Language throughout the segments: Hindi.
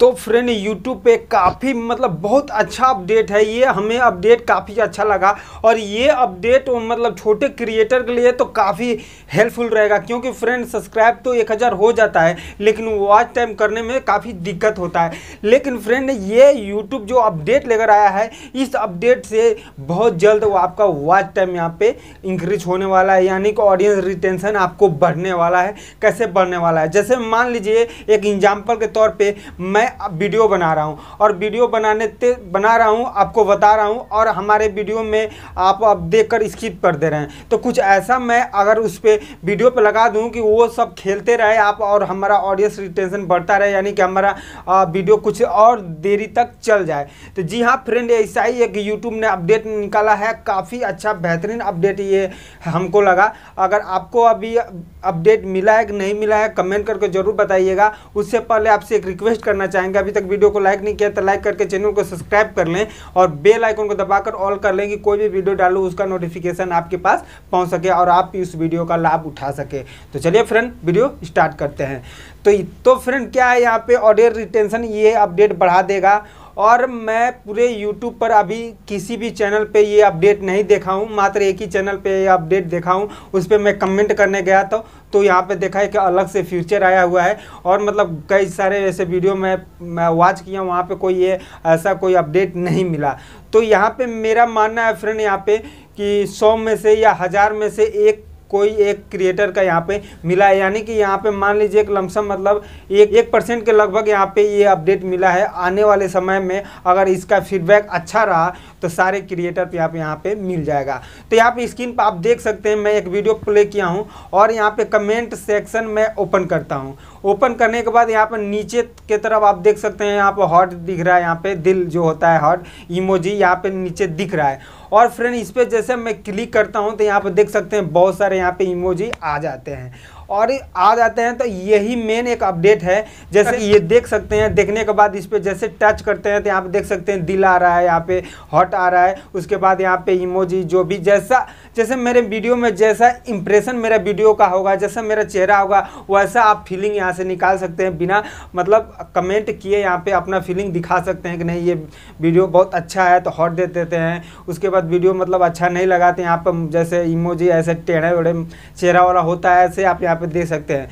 तो फ्रेंड यूट्यूब पे काफ़ी मतलब बहुत अच्छा अपडेट है ये हमें अपडेट काफ़ी अच्छा लगा और ये अपडेट मतलब छोटे क्रिएटर के लिए तो काफ़ी हेल्पफुल रहेगा क्योंकि फ्रेंड सब्सक्राइब तो एक हज़ार हो जाता है लेकिन वॉच टाइम करने में काफ़ी दिक्कत होता है लेकिन फ्रेंड ये यूट्यूब जो अपडेट लेकर आया है इस अपडेट से बहुत जल्द वो आपका वॉच टाइम यहाँ पे इंक्रीज होने वाला है यानी कि ऑडियंस रिटेंशन आपको बढ़ने वाला है कैसे बढ़ने वाला है जैसे मान लीजिए एक एग्जाम्पल के तौर पर मैं अब वीडियो बना रहा हूँ और वीडियो बनाने ते बना रहा हूँ आपको बता रहा हूँ और हमारे वीडियो में आप अब देख कर स्किप कर दे रहे हैं तो कुछ ऐसा मैं अगर उस पर वीडियो पर लगा दूँ कि वो सब खेलते रहे आप और हमारा ऑडियंस रिटेंशन बढ़ता रहे यानी कि हमारा वीडियो कुछ और देरी तक चल जाए तो जी हाँ फ्रेंड ऐसा ही एक यूट्यूब ने अपडेट निकाला है काफ़ी अच्छा बेहतरीन अपडेट ये हमको लगा अगर आपको अभी अपडेट मिला है कि नहीं मिला है कमेंट करके ज़रूर बताइएगा उससे पहले आपसे एक रिक्वेस्ट करना चाहिए चाहेंगे अभी तक वीडियो को लाइक नहीं किया तो लाइक करके चैनल को सब्सक्राइब कर लें और बेल आइकन को दबाकर ऑल कर लें कि कोई भी वीडियो डालू उसका नोटिफिकेशन आपके पास पहुंच सके और आप भी उस वीडियो का लाभ उठा सके तो चलिए फ्रेंड वीडियो स्टार्ट करते हैं तो तो फ्रेंड क्या है यहाँ पे ऑडियर रिटेंशन ये अपडेट बढ़ा देगा और मैं पूरे यूट्यूब पर अभी किसी भी चैनल पे ये अपडेट नहीं देखा हूँ मात्र एक ही चैनल पे ये अपडेट देखा हूँ उस पर मैं कमेंट करने गया था तो यहाँ पे देखा है कि अलग से फ्यूचर आया हुआ है और मतलब कई सारे ऐसे वीडियो मैं मैं वॉच किया वहाँ पे कोई ये ऐसा कोई अपडेट नहीं मिला तो यहाँ पे मेरा मानना है फ्रेंड यहाँ पे कि सौ में से या हज़ार में से एक कोई एक क्रिएटर का यहाँ पे मिला है यानी कि यहाँ पे मान लीजिए एक लमसम मतलब एक एक परसेंट के लगभग यहाँ पे ये अपडेट मिला है आने वाले समय में अगर इसका फीडबैक अच्छा रहा तो सारे क्रिएटर पे आप यहाँ पे मिल जाएगा तो यहाँ पे स्क्रीन पर आप देख सकते हैं मैं एक वीडियो प्ले किया हूँ और यहाँ पे कमेंट सेक्शन में ओपन करता हूँ ओपन करने के बाद यहाँ पर नीचे के तरफ आप देख सकते हैं यहाँ पर हॉट दिख रहा है यहाँ पे दिल जो होता है हॉट इमोजी यहाँ पे नीचे दिख रहा है और फ्रेंड इस पर जैसे मैं क्लिक करता हूँ तो यहाँ पर देख सकते हैं बहुत सारे यहाँ पे इमोजी आ जाते हैं और आ जाते हैं तो यही मेन एक अपडेट है जैसे ये देख सकते हैं देखने के बाद इस पर जैसे टच करते हैं तो यहाँ पे देख सकते हैं दिल आ रहा है यहाँ पे हॉट आ रहा है उसके बाद यहाँ पे इमोजी जो भी जैसा जैसे मेरे वीडियो में जैसा इंप्रेशन मेरा वीडियो का होगा जैसा मेरा चेहरा होगा वैसा आप फीलिंग यहाँ से निकाल सकते हैं बिना मतलब कमेंट किए यहाँ पे अपना फीलिंग दिखा सकते हैं कि नहीं ये वीडियो बहुत अच्छा है तो हॉट दे देते हैं उसके बाद वीडियो मतलब अच्छा नहीं लगाते तो यहाँ पर जैसे इमोजी ऐसे टेढ़े वेढ़े चेहरा वाला होता है ऐसे आप यहाँ पे दे सकते हैं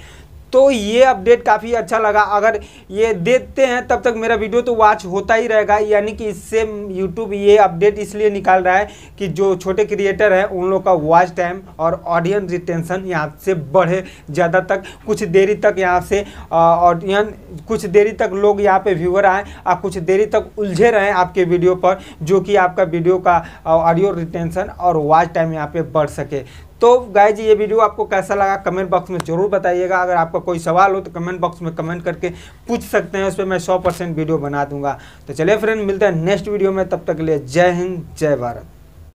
तो ये अपडेट काफ़ी अच्छा लगा अगर ये देते हैं तब तक मेरा वीडियो तो वॉच होता ही रहेगा यानी कि इससे यूट्यूब ये अपडेट इसलिए निकाल रहा है कि जो छोटे क्रिएटर हैं उन लोग का वॉच टाइम और ऑडियंस रिटेंशन यहाँ से बढ़े ज़्यादा तक कुछ देरी तक यहाँ से ऑडियन कुछ देरी तक लोग यहाँ पे व्यूअर आए और कुछ देरी तक उलझे रहें आपके वीडियो पर जो कि आपका वीडियो का ऑडियो रिटेंशन और वॉच टाइम यहाँ पर बढ़ सके तो गाय जी ये वीडियो आपको कैसा लगा कमेंट बॉक्स में जरूर बताइएगा अगर आपका कोई सवाल हो तो कमेंट बॉक्स में कमेंट करके पूछ सकते हैं उस पर मैं सौ परसेंट वीडियो बना दूंगा तो चलिए फ्रेंड मिलते हैं नेक्स्ट वीडियो में तब तक के लिए जय हिंद जय भारत